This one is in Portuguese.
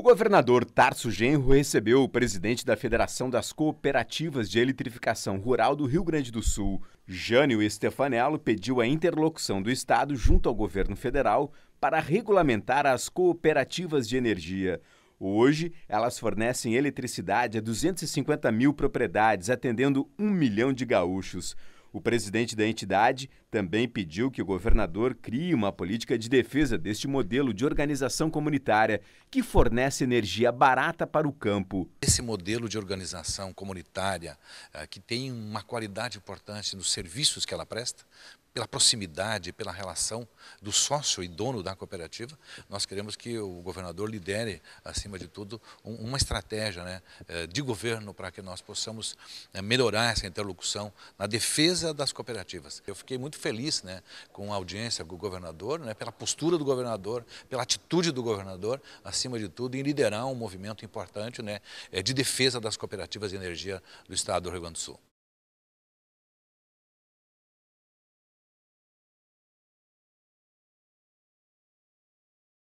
O governador Tarso Genro recebeu o presidente da Federação das Cooperativas de Eletrificação Rural do Rio Grande do Sul. Jânio Stefanello pediu a interlocução do Estado junto ao governo federal para regulamentar as cooperativas de energia. Hoje, elas fornecem eletricidade a 250 mil propriedades, atendendo um milhão de gaúchos. O presidente da entidade também pediu que o governador crie uma política de defesa deste modelo de organização comunitária que fornece energia barata para o campo. Esse modelo de organização comunitária, eh, que tem uma qualidade importante nos serviços que ela presta, pela proximidade, pela relação do sócio e dono da cooperativa, nós queremos que o governador lidere, acima de tudo, um, uma estratégia né, eh, de governo para que nós possamos eh, melhorar essa interlocução na defesa das cooperativas. Eu fiquei muito feliz né, com a audiência com o governador, né, pela postura do governador, pela atitude do governador, acima de tudo, em liderar um movimento importante né, eh, de defesa das cooperativas de energia do Estado do Rio Grande do Sul.